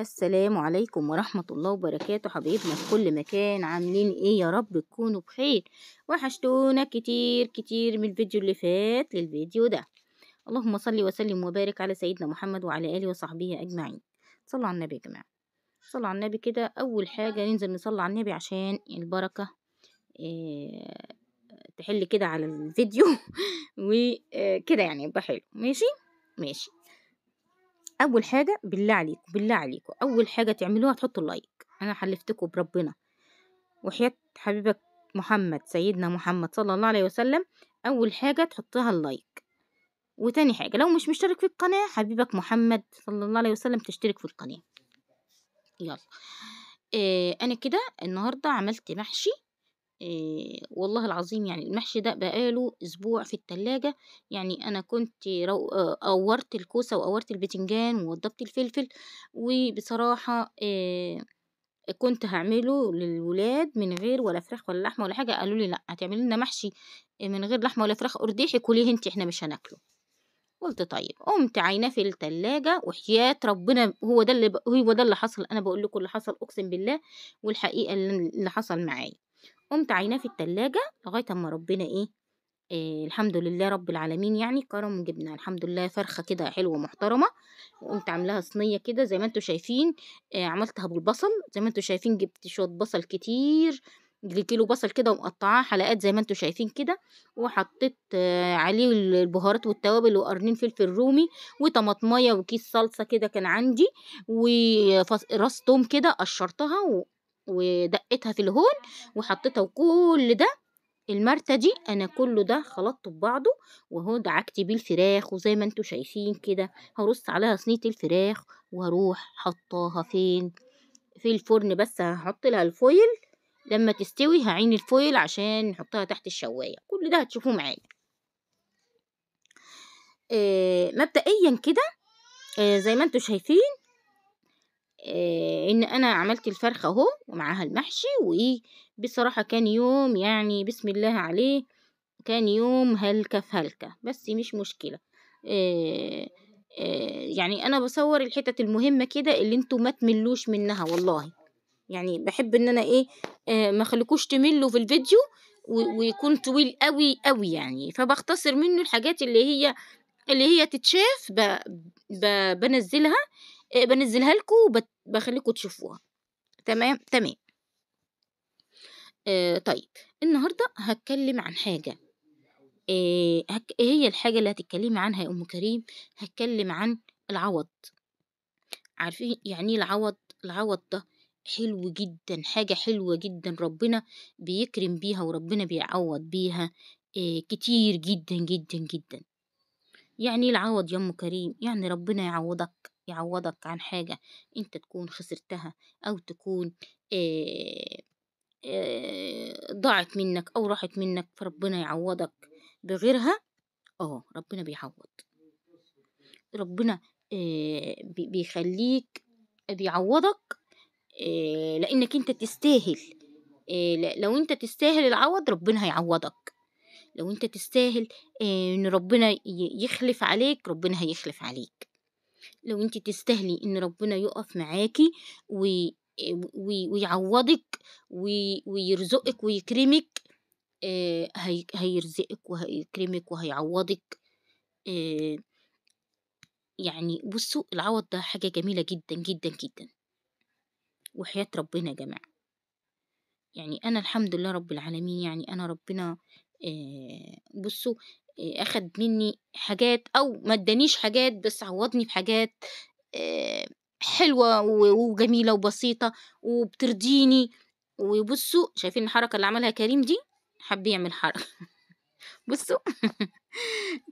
السلام عليكم ورحمة الله وبركاته حبايبنا في كل مكان عاملين ايه يا رب تكونوا بخير وحشتونا كتير كتير من الفيديو اللي فات للفيديو ده اللهم صل وسلم وبارك على سيدنا محمد وعلى آله وصحبه أجمعين صلوا على النبي يا جماعة صلوا على النبي كده أول حاجة ننزل نصلي على النبي عشان البركة إيه تحل كده على الفيديو وكده آه، يعني يبقى حلو ماشي ماشي اول حاجه بالله عليكم بالله عليكم اول حاجه تعملوها تحطوا اللايك انا حلفتكم بربنا وحياه حبيبك محمد سيدنا محمد صلى الله عليه وسلم اول حاجه تحطها اللايك وتاني حاجه لو مش مشترك في القناه حبيبك محمد صلى الله عليه وسلم تشترك في القناه يلا إيه انا كده النهارده عملت محشي إيه والله العظيم يعني المحشي ده بقاله اسبوع في التلاجة يعني انا كنت رو... قورت الكوسة وقورت البتنجان ووضبت الفلفل وبصراحة إيه كنت هعمله للولاد من غير ولا فراخ ولا لحمة ولا حاجة قالوا لي لا هتعمل لنا محشي من غير لحمة ولا فراخ أرديحي كليه انت احنا مش هناكله قلت طيب قمت عينه في التلاجة وحياة ربنا هو ده اللي ب... هو ده اللي حصل انا بقول لكم اللي حصل اقسم بالله والحقيقة اللي حصل معايا قمت عيناه في التلاجة لغاية أما ربنا إيه إيه الحمد لله رب العالمين يعني كرم جبنة الحمد لله فرخة كده حلوة محترمة وقمت عاملاها صينية كده زي ما انتوا شايفين إيه عملتها بالبصل زي ما انتوا شايفين جبت شوية بصل كتير كيلو بصل كده ومقطعاه حلقات زي ما انتوا شايفين كده وحطيت آه عليه البهارات والتوابل وقرنين فلفل رومي وطماطميه وكيس صلصه كده كان عندي وراس توم كده قشرتها ودقتها في الهون وحطيتها وكل ده المرتة دي انا كله ده خلطته ببعضه وهو دعكت بيه الفراخ وزي ما انتوا شايفين كده هرص عليها صينية الفراخ واروح حطاها فين في الفرن بس هحط لها الفويل لما تستوي هعين الفويل عشان نحطها تحت الشواية كل ده هتشوفوه معايا آه مبدئيا كده آه زي ما انتم شايفين ان انا عملت الفرخة اهو ومعاها المحشي وايه بصراحة كان يوم يعني بسم الله عليه كان يوم هلكة في هلكة بس مش مشكلة آآ آآ يعني انا بصور الحتت المهمة كده اللي انتوا ما تملوش منها والله يعني بحب ان انا ايه ما اخليكوش تملوا في الفيديو ويكون طويل قوي قوي يعني فبختصر منه الحاجات اللي هي اللي هي تتشاف بنزلها آه بنزلها لكم وبخليكم تشوفوها تمام تمام آه طيب النهاردة هتكلم عن حاجة آه هي الحاجة اللي هتتكلمي عنها يا أم كريم هتكلم عن العوض عارفين يعني إيه العوض العوض ده حلو جدا حاجة حلوة جدا ربنا بيكرم بيها وربنا بيعوض بيها آه كتير جدا جدا جدا يعني إيه العوض يا أم كريم يعني ربنا يعوضك يعوضك عن حاجة انت تكون خسرتها أو تكون ضاعت منك أو راحت منك فربنا يعوضك بغيرها اه ربنا بيعوض ربنا بيخليك بيعوضك لأنك انت تستاهل لو انت تستاهل العوض ربنا هيعوضك لو انت تستاهل ان ربنا يخلف عليك ربنا هيخلف عليك لو انت تستاهلي ان ربنا يقف معاكي وي ويعوضك وي ويرزقك ويكرمك هيرزقك وهيكرمك وهيعوضك يعني بصوا العوض ده حاجة جميلة جدا جدا جدا وحياة ربنا يا جماعة يعني أنا الحمد لله رب العالمين يعني أنا ربنا بصوا أخد مني حاجات أو ما ادانيش حاجات بس عوضني بحاجات حلوة وجميلة وبسيطة وبترضيني وبصوا شايفين الحركة اللي عملها كريم دي حب يعمل حركة بصوا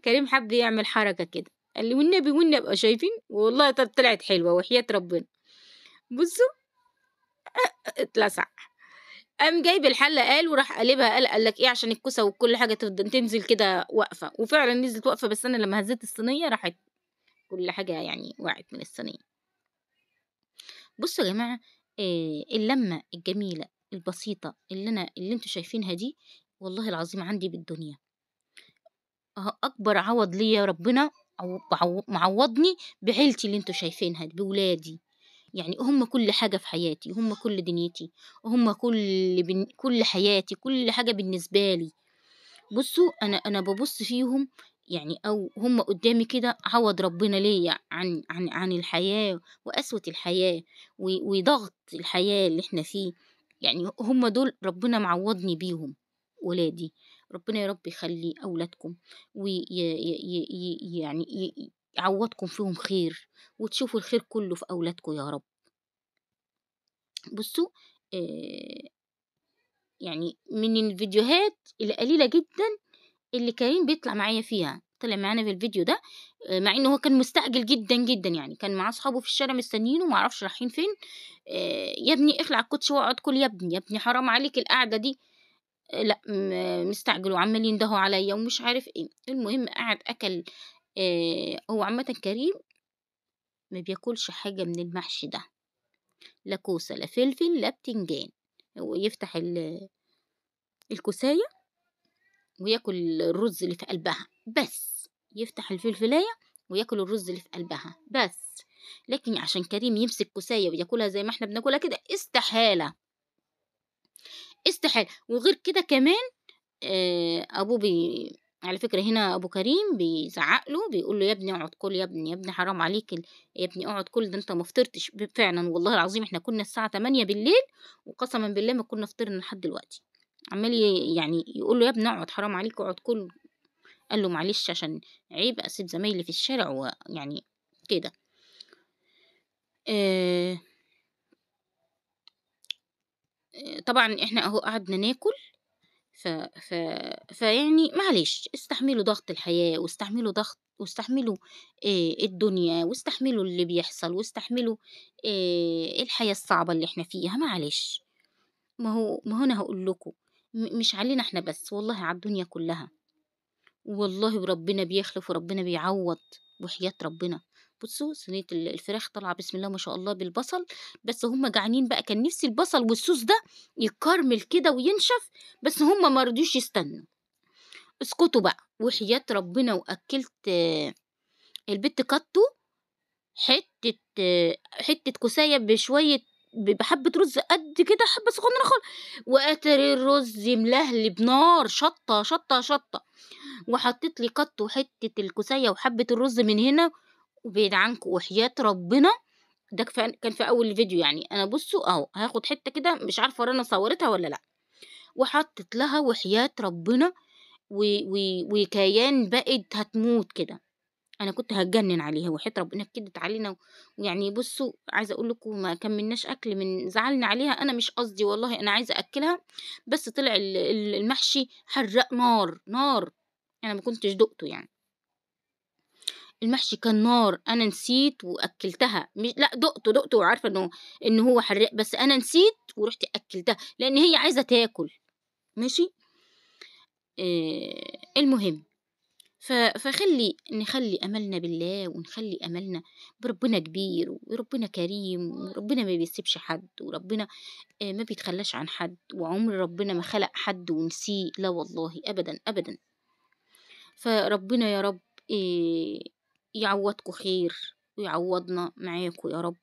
كريم حب يعمل حركة كده قال لي والنبي والنبي آه، شايفين والله طلعت حلوة وحياة ربنا بصوا آه، آه، اتلسع قام جايب الحله قال وراح قلبها قال قال لك ايه عشان الكوسه وكل حاجه تفضل تنزل كده واقفه وفعلا نزلت واقفه بس انا لما هزيت الصينيه راحت كل حاجه يعني وقعت من الصينيه بصوا يا جماعه إيه اللمه الجميله البسيطه اللي انا اللي انتوا شايفينها دي والله العظيم عندي بالدنيا أه، اكبر عوض ليا ربنا معوضني بعيلتي اللي انتوا شايفينها دي بولادي يعني هم كل حاجة في حياتي هم كل دنيتي هم كل بن... كل حياتي كل حاجة بالنسبة لي بصوا أنا أنا ببص فيهم يعني أو هم قدامي كده عوض ربنا ليا عن عن عن الحياة وقسوة الحياة و... وضغط الحياة اللي احنا فيه يعني هم دول ربنا معوضني بيهم ولادي ربنا يا رب يخلي أولادكم ويعني وي... ي... ي... يعني يعوضكم فيهم خير وتشوفوا الخير كله في أولادكم يا رب بصوا آه يعني من الفيديوهات القليلة جدا اللي كريم بيطلع معايا فيها طلع معانا في الفيديو ده مع ان هو كان مستعجل جدا جدا يعني كان معاه اصحابه في الشارع مستنيينه اعرفش رايحين فين يا ابني اخلع الكوتش واقعد كل يا ابني يا ابني حرام عليك القعده دي لا مستعجل وعمال يندهوا عليا ومش عارف ايه المهم قعد اكل هو عامة كريم ما بياكلش حاجة من المحشي ده لا كوسة لا فلفل لا بتنجان ويفتح الكوساية وياكل الرز اللي في قلبها بس يفتح الفلفلاية وياكل الرز اللي في قلبها بس لكن عشان كريم يمسك كوساية وياكلها زي ما احنا بناكلها كده استحالة استحالة وغير كده كمان ابوه بي على فكرة هنا أبو كريم بيزعق له بيقول له يا ابني اقعد كل يا ابني يا ابني حرام عليك ال... يا ابني اقعد كل ده أنت ما فطرتش فعلا والله العظيم إحنا كنا الساعة 8 بالليل وقسما بالله ما كنا فطرنا لحد دلوقتي عمال يعني يقول له يا ابني اقعد حرام عليك اقعد كل قال له معلش عشان عيب أسيب زمايلي في الشارع ويعني كده آه، آه، طبعا احنا اهو قعدنا ناكل ف... ف... فيعني معلش استحملوا ضغط الحياة واستحملوا ضغط واستحملوا إيه الدنيا واستحملوا اللي بيحصل واستحملوا إيه الحياة الصعبة اللي احنا فيها معلش ما هو ما هنا انا هقول لكم مش علينا احنا بس والله على الدنيا كلها والله ربنا بيخلف وربنا بيعوض وحياة ربنا بصوا صينية الفراخ طالعة بسم الله ما شاء الله بالبصل بس هم جعانين بقى كان نفسي البصل والصوص ده يتكرمل كده وينشف بس هم ما رضوش يستنوا اسكتوا بقى وحياة ربنا وأكلت البت كاتو حتة حتة كوساية بشوية بحبة رز قد كده حبة صغننة خالص وقاتر الرز ملهل بنار شطة شطة شطة وحطيت لي كاتو حتة الكوسية وحبة الرز من هنا وبعيد عنك وحياة ربنا ده كان في أول الفيديو يعني أنا بصوا أهو هاخد حتة كده مش عارفة ورانا صورتها ولا لأ وحطت لها وحياة ربنا وكيان بقت هتموت كده انا كنت هتجنن عليها وحياة ربنا كدت علينا ويعني بصوا عايزه اقول لكم ما كملناش اكل من زعلنا عليها انا مش قصدي والله انا عايزه اكلها بس طلع المحشي حرق نار نار انا ما كنتش دقته يعني المحشي كان نار انا نسيت واكلتها مش لا دقته دقته وعارفه انه ان هو حراق بس انا نسيت ورحت اكلتها لان هي عايزه تاكل ماشي آه المهم فخلي نخلي املنا بالله ونخلي املنا بربنا كبير وربنا كريم وربنا ما بيسيبش حد وربنا آه، ما بيتخلاش عن حد وعمر ربنا ما خلق حد ونسيه لا والله ابدا ابدا فربنا يا رب آه، يعوضكوا خير ويعوضنا معاكوا يا رب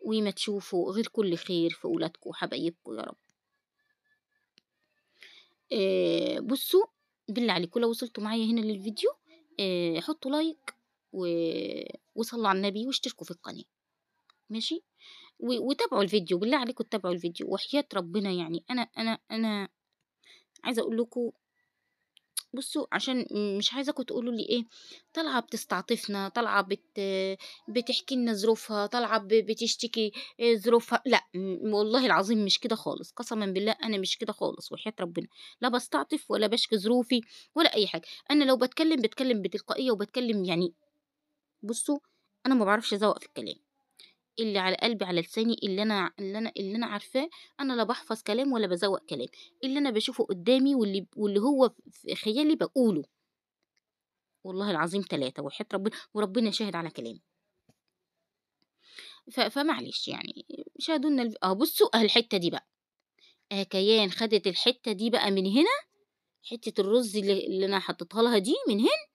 وما تشوفوا غير كل خير في أولادكوا وحبايبكوا يا رب آه بصوا بالله عليكم لو وصلتوا معايا هنا للفيديو آه حطوا لايك و... وصلوا على النبي واشتركوا في القناة ماشي و... وتابعوا الفيديو بالله عليكم تابعوا الفيديو وحياة ربنا يعني أنا أنا أنا عايزة أقول لكم بصوا عشان مش عايزاكم تقولوا لي ايه طالعه بتستعطفنا طالعه بت بتحكي لنا ظروفها طالعه بتشتكي آه، ظروفها لا والله العظيم مش كده خالص قسما بالله انا مش كده خالص وحياه ربنا لا بستعطف ولا بشكي ظروفي ولا اي حاجه انا لو بتكلم بتكلم بتلقائيه وبتكلم يعني بصوا انا ما بعرفش ازوق في الكلام اللي على قلبي على لساني اللي انا اللي انا اللي انا عارفاه انا لا بحفظ كلام ولا بزوق كلام اللي انا بشوفه قدامي واللي واللي هو في خيالي بقوله والله العظيم ثلاثة وحياة ربنا وربنا شاهد على كلامي فمعلش يعني شاهدوا لنا اه بصوا الحتة دي بقى آه كيان خدت الحتة دي بقى من هنا حتة الرز اللي, اللي انا حطيتها لها دي من هنا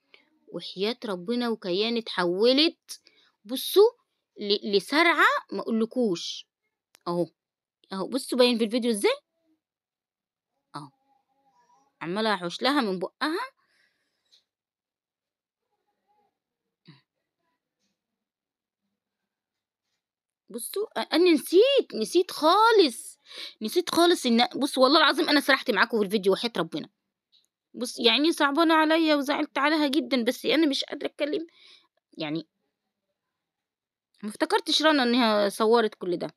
وحياة ربنا وكيان اتحولت بصوا لسرعة ما اقولكوش اهو اهو بصوا باين في الفيديو ازاي اهو عمالة احوش لها من بقها بصوا انا نسيت نسيت خالص نسيت خالص ان بص والله العظيم انا سرحت معاكم في الفيديو وحياة ربنا بص يعني صعبانه عليا وزعلت عليها جدا بس انا مش قادره اتكلم يعني مفتكرتش رنا انها صورت كل ده